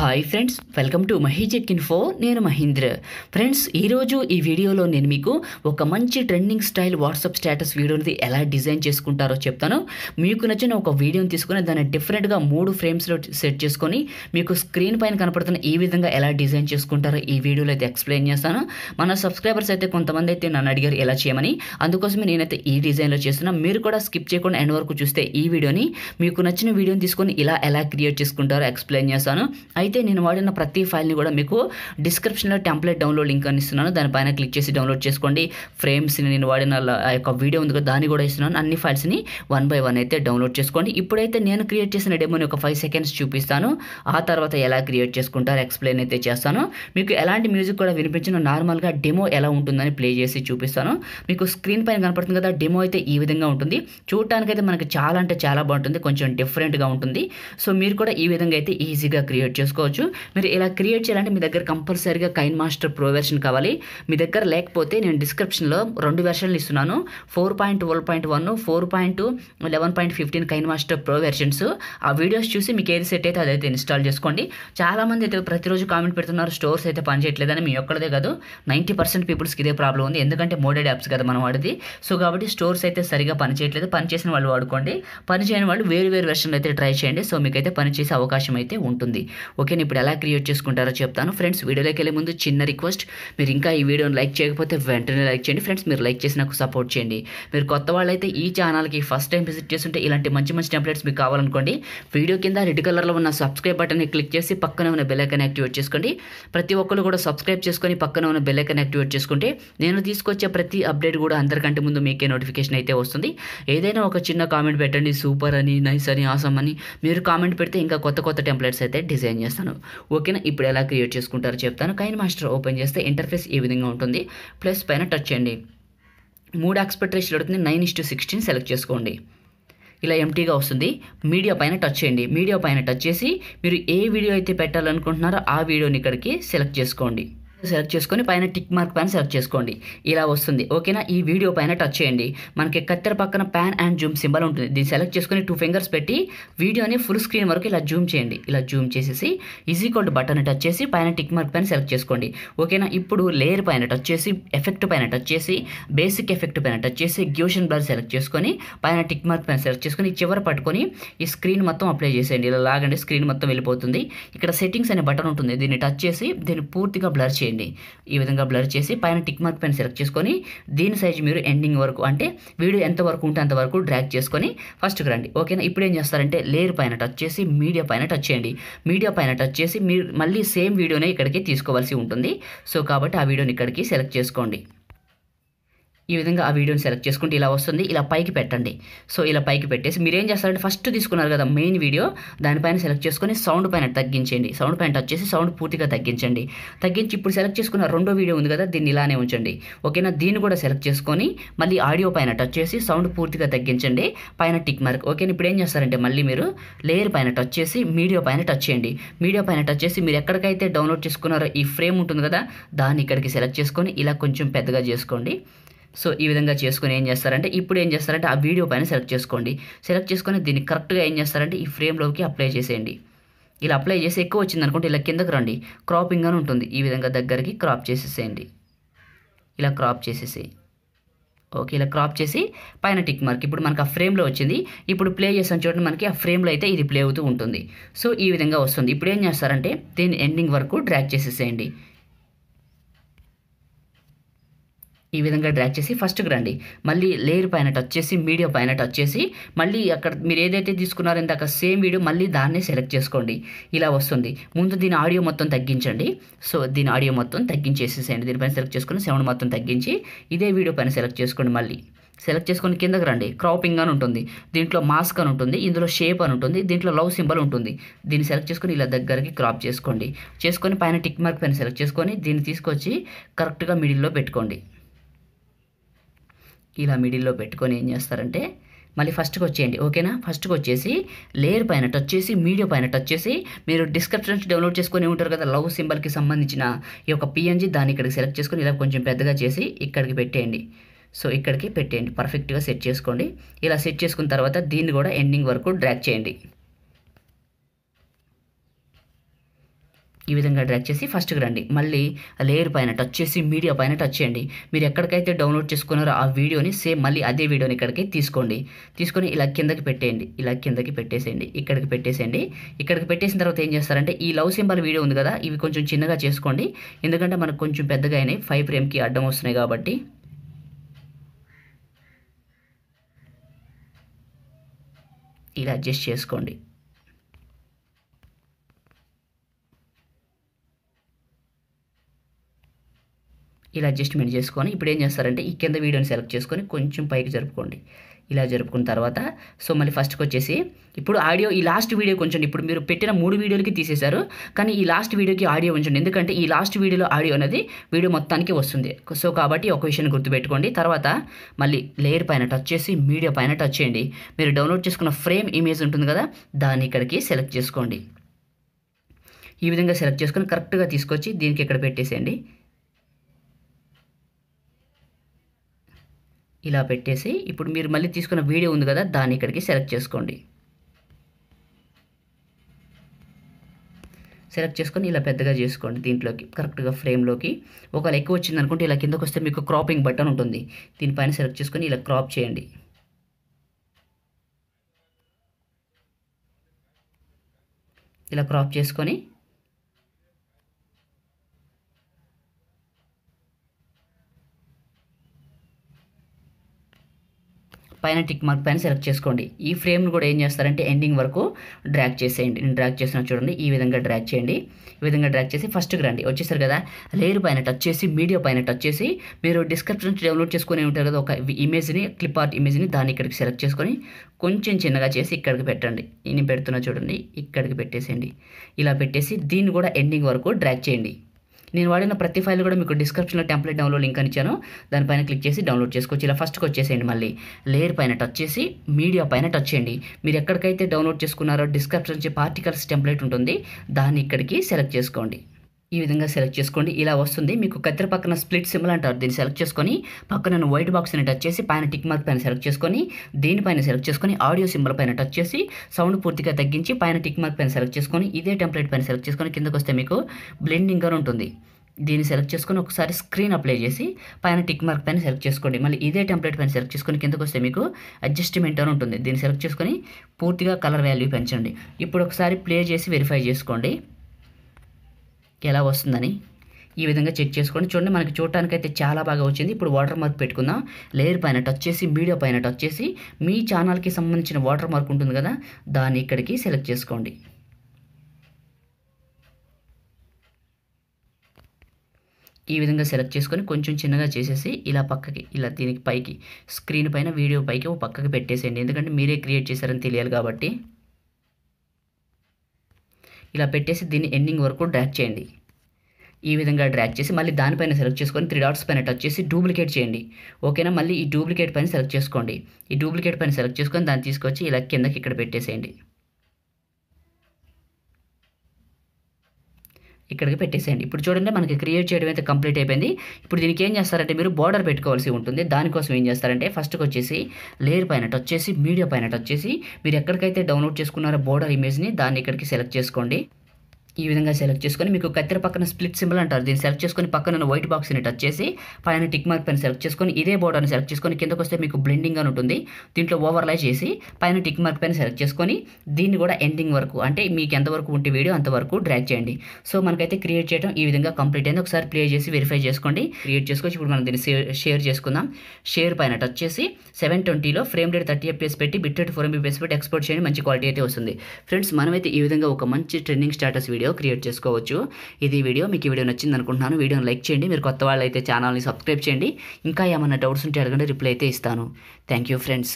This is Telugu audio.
హాయ్ ఫ్రెండ్స్ వెల్కమ్ టు మహీజెక్ ఇన్ఫో నేను మహేంద్ర ఫ్రెండ్స్ ఈరోజు ఈ వీడియోలో నేను మీకు ఒక మంచి ట్రెండింగ్ స్టైల్ వాట్సాప్ స్టేటస్ వీడియోని ఎలా డిజైన్ చేసుకుంటారో చెప్తాను మీకు నచ్చిన ఒక వీడియోని తీసుకుని దాన్ని డిఫరెంట్గా మూడు ఫ్రేమ్స్లో సెట్ చేసుకొని మీకు స్క్రీన్ పైన కనపడుతున్న ఈ విధంగా ఎలా డిజైన్ చేసుకుంటారో ఈ వీడియోలో అయితే ఎక్స్ప్లెయిన్ చేస్తాను మన సబ్స్క్రైబర్స్ అయితే కొంతమంది అయితే నన్ను అడిగారు ఎలా చేయమని అందుకోసమే నేనైతే ఈ డిజైన్లో చేస్తున్నా మీరు కూడా స్కిప్ చేయకుండా ఎండ్ వరకు చూస్తే ఈ వీడియోని మీకు నచ్చిన వీడియోని తీసుకొని ఇలా ఎలా క్రియేట్ చేసుకుంటారో ఎక్స్ప్లెయిన్ చేస్తాను అయితే నేను వాడిన ప్రతి ఫైల్ని కూడా మీకు డిస్క్రిప్షన్లో టెంప్లెట్ డౌన్లోడ్ లింక్ అని ఇస్తున్నాను దానిపైన క్లిక్ చేసి డౌన్లోడ్ చేసుకోండి ఫ్రేమ్స్ని నేను వాడిన ఆ యొక్క వీడియో ఉంది కదా దాన్ని కూడా ఇస్తున్నాను అన్ని ఫైల్స్ని వన్ బై వన్ అయితే డౌన్లోడ్ చేసుకోండి ఇప్పుడైతే నేను క్రియేట్ చేసిన డెమోని ఒక ఫైవ్ సెకండ్స్ చూపిస్తాను ఆ తర్వాత ఎలా క్రియేట్ చేసుకుంటారు ఎక్స్ప్లెయిన్ అయితే చేస్తాను మీకు ఎలాంటి మ్యూజిక్ కూడా వినిపించిన నార్మల్గా డెమో ఎలా ఉంటుందని ప్లే చేసి చూపిస్తాను మీకు స్క్రీన్ పైన కనపడుతుంది కదా డెమో అయితే ఈ విధంగా ఉంటుంది చూడటానికైతే మనకి చాలా అంటే చాలా బాగుంటుంది కొంచెం డిఫరెంట్గా ఉంటుంది సో మీరు కూడా ఈ విధంగా అయితే ఈజీగా క్రియేట్ చేసుకోండి చేసుకోవచ్చు మీరు ఇలా క్రియేట్ చేయాలంటే మీ దగ్గర కంపల్సరీగా కైన్ మాస్టర్ ప్రో వెర్షన్ కావాలి మీ దగ్గర లేకపోతే నేను డిస్క్రిప్షన్లో రెండు వెర్షన్లు ఇస్తున్నాను four point twelve point one four point eleven point fifteen KineMaster pro versions ఆ వీడియోస్ చూసి మీకు ఏది సెట్ అయితే అదైతే ఇన్స్టాల్ చేసుకోండి చాలామంది అయితే ప్రతిరోజు కామెంట్ పెడుతున్నారు స్టోర్స్ అయితే పనిచేయట్లేదని మీ ఒక్కడదే కాదు నైంటీ పర్సెంట్ పీపుల్స్కి ఇదే ప్రాబ్లం ఉంది ఎందుకంటే మోడెడ్ యాప్స్ కదా మనం వాడిది సో కాబట్టి స్టోర్స్ అయితే సరిగా పనిచేయట్లేదు పనిచేసిన వాళ్ళు వాడుకోండి పనిచేయని వాళ్ళు వేరు వేరు వెర్షన్లు అయితే ట్రై చేయండి సో మీకైతే పనిచేసే అవకాశం అయితే ఉంటుంది ఓకే ఇప్పుడు ఎలా క్రియేట్ చేసుకుంటారో చెప్తాను ఫ్రెండ్స్ వీడియోలోకి వెళ్ళే ముందు చిన్న రిక్వెస్ట్ మీరు ఇంకా ఈ వీడియోని లైక్ చేయకపోతే వెంటనే లైక్ చేయండి ఫ్రెండ్స్ మీరు లైక్ చేసి నాకు సపోర్ట్ చేయండి మీరు కొత్త వాళ్ళైతే ఈ ఛానల్కి ఫస్ట్ టైం విజిట్ చేస్తుంటే ఇలాంటి మంచి మంచి టెంప్లెట్స్ మీకు కావాలనుకోండి వీడియో కింద రెడ్ కలర్లో ఉన్న సబ్స్క్రైబ్ బటన్ని క్లిక్ చేసి పక్కన ఉన్న బెల్లైకన్ యాక్టివేట్ చేసుకోండి ప్రతి ఒక్కరు కూడా సబ్స్క్రైబ్ చేసుకొని పక్కన ఉన్న బెల్లైకన్ యాక్టివేట్ చేసుకుంటే నేను తీసుకొచ్చే ప్రతి అప్డేట్ కూడా అందరికంటే ముందు మీకే నోటిఫికేషన్ అయితే వస్తుంది ఏదైనా ఒక చిన్న కామెంట్ పెట్టండి సూపర్ అని నైస్ అని ఆసమ్ అని మీరు కామెంట్ పెడితే ఇంకా కొత్త కొత్త టెంప్లెట్స్ అయితే డిజైన్ చేస్తాను చేస్తాను ఓకేనా ఇప్పుడు ఎలా క్రియేట్ చేసుకుంటారో చెప్తాను కైన్ మాస్టర్ ఓపెన్ చేస్తే ఇంటర్ఫేస్ ఈ విధంగా ఉంటుంది ప్లస్ పైన టచ్ చేయండి మూడు ఎక్స్పెక్ట్ రేషన్ పడుతుంది nine is to sixteen select చేసుకోండి ఇలా ఎంటీగా వస్తుంది మీడియా పైన టచ్ చేయండి మీడియా పైన టచ్ చేసి మీరు ఏ వీడియో అయితే పెట్టాలనుకుంటున్నారో ఆ వీడియోని ఇక్కడికి సెలెక్ట్ చేసుకోండి సెలెక్ట్ చేసుకొని పైన టిక్ మార్క్ పైన సెలెక్ట్ చేసుకోండి ఇలా వస్తుంది ఓకేనా ఈ వీడియో పైన టచ్ చేయండి మనకి కత్తెర పక్కన ప్యాన్ అండ్ జూమ్ సింబల్ ఉంటుంది దీన్ని సెలెక్ట్ చేసుకొని టూ ఫింగర్స్ పెట్టి వీడియోని ఫుల్ స్క్రీన్ వరకు ఇలా జూమ్ చేయండి ఇలా జూమ్ చేసేసి ఈజీకోల్డ్ బటన్ టచ్ చేసి పైన టిక్ మార్క్ పైన సెలెక్ట్ చేసుకోండి ఓకేనా ఇప్పుడు లేయర్ పైన టచ్ చేసి ఎఫెక్ట్ పైన టచ్ చేసి బేసిక్ ఎఫెక్ట్ పైన టచ్ చేసి గ్యూషన్ బ్లర్ సెలెక్ట్ చేసుకొని పైన టిక్ మార్క్ పైన సెలెక్ట్ చేసుకొని చివర పట్టుకొని ఈ స్క్రీన్ మొత్తం అప్లై చేసేయండి ఇలా లాగండి స్క్రీన్ మొత్తం వెళ్ళిపోతుంది ఇక్కడ సెట్టింగ్స్ అనే బటన్ ఉంటుంది దీన్ని టచ్ చేసి దీన్ని పూర్తిగా బ్లర్ చేయండి చేయండి ఈ విధంగా బ్లర్ చేసి పైన టిక్ మార్క్ పైన సెలెక్ట్ చేసుకొని దీని సైజ్ మీరు ఎండింగ్ వరకు అంటే వీడియో ఎంత వరకు ఉంటే అంతవరకు డ్రాక్ చేసుకొని ఫస్ట్కి రండి ఓకేనా ఇప్పుడు ఏం చేస్తారంటే లేయర్ పైన టచ్ చేసి మీడియా పైన టచ్ చేయండి మీడియా పైన టచ్ చేసి మీరు మళ్ళీ సేమ్ వీడియోనే ఇక్కడికి తీసుకోవాల్సి ఉంటుంది సో కాబట్టి ఆ వీడియోని ఇక్కడికి సెలెక్ట్ చేసుకోండి ఈ విధంగా ఆ వీడియోని సెలెక్ట్ చేసుకుంటే ఇలా వస్తుంది ఇలా పైకి పెట్టండి సో ఇలా పైకి పెట్టేసి మీరు ఏం చేస్తారంటే ఫస్ట్ తీసుకున్నారు కదా మెయిన్ వీడియో దానిపైన సెలెక్ట్ చేసుకొని సౌండ్ పైన తగ్గించండి సౌండ్ పైన టచ్ చేసి సౌండ్ పూర్తిగా తగ్గించండి తగ్గించి ఇప్పుడు సెలెక్ట్ చేసుకున్న రెండో వీడియో ఉంది కదా దీన్ని ఇలానే ఉంచండి ఓకేనా దీన్ని కూడా సెలెక్ట్ చేసుకొని మళ్ళీ ఆడియో పైన టచ్ చేసి సౌండ్ పూర్తిగా తగ్గించండి పైన టిక్ మార్క్ ఓకేనా ఇప్పుడు ఏం చేస్తారంటే మళ్ళీ మీరు లేయర్ పైన టచ్ చేసి మీడియో పైన టచ్ చేయండి మీడియో పైన టచ్ చేసి మీరు ఎక్కడికైతే డౌన్లోడ్ చేసుకున్నారో ఈ ఫ్రేమ్ ఉంటుంది కదా దాన్ని ఇక్కడికి సెలెక్ట్ చేసుకొని ఇలా కొంచెం పెద్దగా చేసుకోండి సో ఈ విధంగా చేసుకొని ఏం చేస్తారంటే ఇప్పుడు ఏం చేస్తారంటే ఆ వీడియో పైన సెలెక్ట్ చేసుకోండి సెలెక్ట్ చేసుకొని దీన్ని కరెక్ట్గా ఏం చేస్తారంటే ఈ ఫ్రేమ్లోకి అప్లై చేసేయండి ఇలా అప్లై చేసి ఎక్కువ వచ్చింది అనుకుంటే ఇలా కిందకు రండి క్రాపింగ్ అని ఉంటుంది ఈ విధంగా దగ్గరికి క్రాప్ చేసేసేయండి ఇలా క్రాప్ చేసేసి ఓకే ఇలా క్రాప్ చేసి పైన టిక్ మార్క్ ఇప్పుడు మనకు ఆ ఫ్రేమ్లో వచ్చింది ఇప్పుడు ప్లే చేసిన చూడండి మనకి ఆ ఫ్రేమ్లో అయితే ఇది ప్లే అవుతూ ఉంటుంది సో ఈ విధంగా వస్తుంది ఇప్పుడు ఏం చేస్తారంటే దీని ఎండింగ్ వరకు డ్రాక్ చేసేసేయండి ఈ విధంగా డ్రాక్ చేసి ఫస్ట్కి రండి మళ్ళీ లేయర్ పైన టచ్ చేసి మీడియా పైన టచ్ చేసి మళ్ళీ అక్కడ మీరు ఏదైతే తీసుకున్నారో ఇందాక సేమ్ వీడియో మళ్ళీ దాన్నే సెలెక్ట్ చేసుకోండి ఇలా వస్తుంది ముందు దీని ఆడియో మొత్తం తగ్గించండి సో దీని ఆడియో మొత్తం తగ్గించేసేసేయండి దీనిపైన సెలెక్ట్ చేసుకుని సెవెన్ మొత్తం తగ్గించి ఇదే వీడియో పైన సెలెక్ట్ చేసుకోండి మళ్ళీ సెలెక్ట్ చేసుకొని కిందకి రండి క్రాపింగ్ అని ఉంటుంది దీంట్లో మాస్క్ అని ఉంటుంది ఇందులో షేప్ అని ఉంటుంది దీంట్లో లవ్ సింబల్ ఉంటుంది దీన్ని సెలెక్ట్ చేసుకొని ఇలా దగ్గరికి క్రాప్ చేసుకోండి చేసుకొని పైన టిక్ మార్క్ పైన సెలెక్ట్ చేసుకొని దీన్ని తీసుకొచ్చి కరెక్ట్గా మిడిల్లో పెట్టుకోండి ఇలా మిడిల్లో పెట్టుకొని ఏం చేస్తారంటే మళ్ళీ ఫస్ట్కి వచ్చేయండి ఓకేనా ఫస్ట్కి వచ్చేసి లేయర్ పైన టచ్ చేసి మీడియా పైన టచ్ చేసి మీరు డిస్క్రిప్షన్స్ డౌన్లోడ్ చేసుకొని ఉంటారు కదా లవ్ సింబల్కి సంబంధించిన ఈ యొక్క పిఎన్జి దాన్ని ఇక్కడికి సెలెక్ట్ చేసుకొని ఇలా కొంచెం పెద్దగా చేసి ఇక్కడికి పెట్టేయండి సో ఇక్కడికి పెట్టేయండి పర్ఫెక్ట్గా సెట్ చేసుకోండి ఇలా సెట్ చేసుకున్న తర్వాత దీన్ని కూడా ఎండింగ్ వరకు డ్రాక్ చేయండి ఈ విధంగా డ్రాక్ చేసి ఫస్ట్కి రండి మళ్ళీ లేయర్ పైన టచ్ చేసి మీడియా పైన టచ్ చేయండి మీరు ఎక్కడికైతే డౌన్లోడ్ చేసుకున్నారో ఆ వీడియోని సేమ్ మళ్ళీ అదే వీడియోని ఇక్కడికి తీసుకోండి తీసుకొని ఇలా కిందకి పెట్టేయండి ఇలా కిందకి పెట్టేసేయండి ఇక్కడికి పెట్టేసేయండి ఇక్కడికి పెట్టేసిన తర్వాత ఏం చేస్తారంటే ఈ లవ్ సింబల్ వీడియో ఉంది కదా ఇవి కొంచెం చిన్నగా చేసుకోండి ఎందుకంటే మనకు కొంచెం పెద్దగా అయినాయి ఫైవ్ ఫ్రేమ్కి అడ్డం వస్తున్నాయి కాబట్టి ఇలా అడ్జస్ట్ చేసుకోండి ఇలా అడ్జస్ట్మెంట్ చేసుకొని ఇప్పుడు ఏం చేస్తారంటే ఈ కింద వీడియోని సెలెక్ట్ చేసుకొని కొంచెం పైకి జరుపుకోండి ఇలా జరుపుకున్న తర్వాత సో మళ్ళీ ఫస్ట్కి వచ్చేసి ఇప్పుడు ఆడియో ఈ లాస్ట్ వీడియో కొంచెం ఇప్పుడు మీరు పెట్టిన మూడు వీడియోలకి తీసేశారు కానీ ఈ లాస్ట్ వీడియోకి ఆడియో ఉంచండి ఎందుకంటే ఈ లాస్ట్ వీడియోలో ఆడియో అనేది వీడియో మొత్తానికి వస్తుంది సో కాబట్టి ఒక విషయాన్ని గుర్తుపెట్టుకోండి తర్వాత మళ్ళీ లేయర్ పైన టచ్ చేసి మీడియా పైన టచ్ చేయండి మీరు డౌన్లోడ్ చేసుకున్న ఫ్రేమ్ ఇమేజ్ ఉంటుంది కదా దాన్ని ఇక్కడికి సెలెక్ట్ చేసుకోండి ఈ విధంగా సెలెక్ట్ చేసుకొని కరెక్ట్గా తీసుకొచ్చి దీనికి ఇక్కడ పెట్టేసేయండి ఇలా పెట్టేసి ఇప్పుడు మీరు మళ్ళీ తీసుకున్న వీడియో ఉంది కదా దాన్ని ఇక్కడికి సెలెక్ట్ చేసుకోండి సెలెక్ట్ చేసుకొని ఇలా పెద్దగా చేసుకోండి దీంట్లోకి కరెక్ట్గా ఫ్రేమ్లోకి ఒకవేళ ఎక్కువ వచ్చింది అనుకుంటే ఇలా కిందకు వస్తే మీకు క్రాపింగ్ బటన్ ఉంటుంది దీనిపైన సెలెక్ట్ చేసుకొని ఇలా క్రాప్ చేయండి ఇలా క్రాప్ చేసుకొని పైన టిక్ మార్క్ పైన సెలెక్ట్ చేసుకోండి ఈ ఫ్రేమ్ను కూడా ఏం చేస్తారంటే ఎండింగ్ వరకు డ్రాక్ చేసేయండి నేను డ్రాక్ చేసిన చూడండి ఈ విధంగా డ్రాక్ చేయండి ఈ విధంగా డ్రాక్ చేసి ఫస్ట్కి రండి వచ్చేసారు కదా లేయర్ పైన టచ్ చేసి మీడియా పైన టచ్ చేసి మీరు డిస్క్రిప్షన్ డౌన్లోడ్ చేసుకునే ఉంటారు కదా ఒక ఇమేజ్ని క్లిప్ ఆర్ట్ ఇమేజ్ని దాన్ని ఇక్కడికి సెలెక్ట్ చేసుకొని కొంచెం చిన్నగా చేసి ఇక్కడికి పెట్టండి నేను పెడుతున్నా చూడండి ఇక్కడికి పెట్టేసేయండి ఇలా పెట్టేసి దీన్ని కూడా ఎండింగ్ వరకు డ్రాక్ చేయండి నేను వాడిన ప్రతి ఫైల్ కూడా మీకు డిస్క్రిప్షన్లో టెంప్లెట్ డౌన్లోడ్ లింక్ ఇచ్చాను దానిపైన క్లిక్ చేసి డౌన్లోడ్ చేసుకోవచ్చు ఇలా ఫస్ట్కి వచ్చేసేయండి మళ్ళీ లేయర్ పైన టచ్ చేసి మీడియా పైన టచ్ చేయండి మీరు ఎక్కడికైతే డౌన్లోడ్ చేసుకున్నారో డిస్క్రిప్షన్ నుంచి పార్టికల్స్ టెంప్లెట్ ఉంటుంది దాన్ని ఇక్కడికి సెలెక్ట్ చేసుకోండి ఈ విధంగా సెలెక్ట్ చేసుకోండి ఇలా వస్తుంది మీకు కత్తిర పక్కన స్ప్లిట్ సింబల్ అంటారు దీన్ని సెలెక్ట్ చేసుకొని పక్కన వైట్ బాక్స్ని టచ్ చేసి పైన టిక్ మార్క్ పైన సెలెక్ట్ చేసుకొని దీనిపైన సెలెక్ట్ చేసుకొని ఆడియో సింబల్ పైన టచ్ చేసి సౌండ్ పూర్తిగా తగ్గించి పైన టిక్ మార్క్ పైన సెలెక్ట్ చేసుకొని ఇదే టెంప్లెట్ పైన సెలెక్ట్ చేసుకొని కిందకు వస్తే మీకు బ్లెండింగ్ అని ఉంటుంది దీన్ని సెలెక్ట్ చేసుకొని ఒకసారి స్క్రీన్ అప్లై చేసి పైన టిక్ మార్క్ పైన సెలెక్ట్ చేసుకోండి మళ్ళీ ఇదే టెంప్లెట్ పైన సెలెక్ట్ చేసుకొని కిందకు వస్తే మీకు అడ్జస్ట్మెంట్ అని ఉంటుంది దీన్ని సెలెక్ట్ చేసుకొని పూర్తిగా కలర్ వాల్యూ పెంచండి ఇప్పుడు ఒకసారి ప్లే చేసి వెరిఫై చేసుకోండి ఎలా వస్తుందని ఈ విధంగా చెక్ చేసుకోండి చూడండి మనకి చూడటానికైతే చాలా బాగా వచ్చింది ఇప్పుడు వాటర్ మార్క్ పెట్టుకుందాం లేయర్ పైన టచ్ చేసి మీడియా పైన టచ్ చేసి మీ ఛానల్కి సంబంధించిన వాటర్ మార్క్ ఉంటుంది కదా దాన్ని ఇక్కడికి సెలెక్ట్ చేసుకోండి ఈ విధంగా సెలెక్ట్ చేసుకొని కొంచెం చిన్నగా చేసేసి ఇలా పక్కకి ఇలా దీనికి పైకి స్క్రీన్ పైన వీడియో పైకి ఓ పక్కకి పెట్టేసేయండి ఎందుకంటే మీరే క్రియేట్ చేశారని తెలియాలి కాబట్టి ఇలా పెట్టేసి దీన్ని ఎండింగ్ వరకు డ్రాక్ చేయండి ఈ విధంగా డ్రాక్ చేసి మళ్ళీ దానిపైన సెలెక్ట్ చేసుకొని త్రీ డాట్స్ పైన టచ్ చేసి డూప్లికేట్ చేయండి ఓకేనా మళ్ళీ ఈ డూప్లికేట్ పైన సెలెక్ట్ చేసుకోండి ఈ డూప్లికేట్ పైన సెలెక్ట్ చేసుకొని దాన్ని తీసుకొచ్చి ఇలా కిందకి ఇక్కడ పెట్టేసేయండి ఇక్కడికి పెట్టేసేయండి ఇప్పుడు చూడండి మనకి క్రియేట్ చేయడం అయితే కంప్లీట్ అయిపోయింది ఇప్పుడు దీనికి ఏం చేస్తారంటే మీరు బార్డర్ పెట్టుకోవాల్సి ఉంటుంది దానికోసం ఏం చేస్తారంటే ఫస్ట్కి వచ్చేసి లేయర్ పైన టచ్ చేసి మీడియా పైన టచ్ చేసి మీరు ఎక్కడికైతే డౌన్లోడ్ చేసుకున్నారో బార్డర్ ఇమేజ్ని దాన్ని ఇక్కడికి సెలెక్ట్ చేసుకోండి ఈ విధంగా సెలెక్ట్ చేసుకొని మీకు కత్తెర పక్కన స్ప్లిట్ సింబల్ అంటారు దీన్ని సెలెక్ట్ చేసుకొని పక్కన ఉన్న వైట్ బాక్స్ని టచ్ చేసి పైన టిక్ మార్క్ పైన సెలెక్ట్ చేసుకొని ఇదే బోర్డర్ని సెలెక్ట్ చేసుకొని కిందకు వస్తే మీకు బ్లెండింగ్ అని ఉంటుంది దీంట్లో ఓవర్లై చేసి పైన టిక్ మార్క్ పైన సెలెక్ట్ చేసుకొని దీన్ని కూడా ఎండింగ్ వరకు అంటే మీకు ఎంతవరకు ఉంటే వీడియో అంతవరకు డ్రాక్ చేయండి సో మనకైతే క్రియేట్ చేయడం ఈ విధంగా కంప్లీట్ అయింది ఒకసారి ప్లే చేసి వెరిఫై చేసుకోండి క్రియేట్ చేసుకొచ్చి ఇప్పుడు మనం దీన్ని షేర్ చేసుకుందాం షేర్ పైన టచ్ చేసి సెవెన్ ట్వంటీలో ఫ్రేమ్ రేట్ థర్టీ ఎఫ్పిఎస్ పెట్టి బిట్ రేట్ ఫోర్ ఎంబీపీఎస్ పెట్టి ఎక్స్పోర్ట్ చేయండి మంచి క్వాలిటీ అయితే వస్తుంది ఫ్రెండ్స్ మనమైతే ఈ విధంగా ఒక మంచి trending status video video create చేసుకోవచ్చు ఇది వీడియో మీకు వీడియో నచ్చింది అనుకుంటున్నాను వీడియోని లైక్ చేయండి మీరు కొత్త వాళ్ళు అయితే ఛానల్ని సబ్స్క్రైబ్ చేయండి ఇంకా ఏమైనా డౌట్స్ ఉంటే అడగండి రిప్లై అయితే ఇస్తాను థ్యాంక్ యూ ఫ్రెండ్స్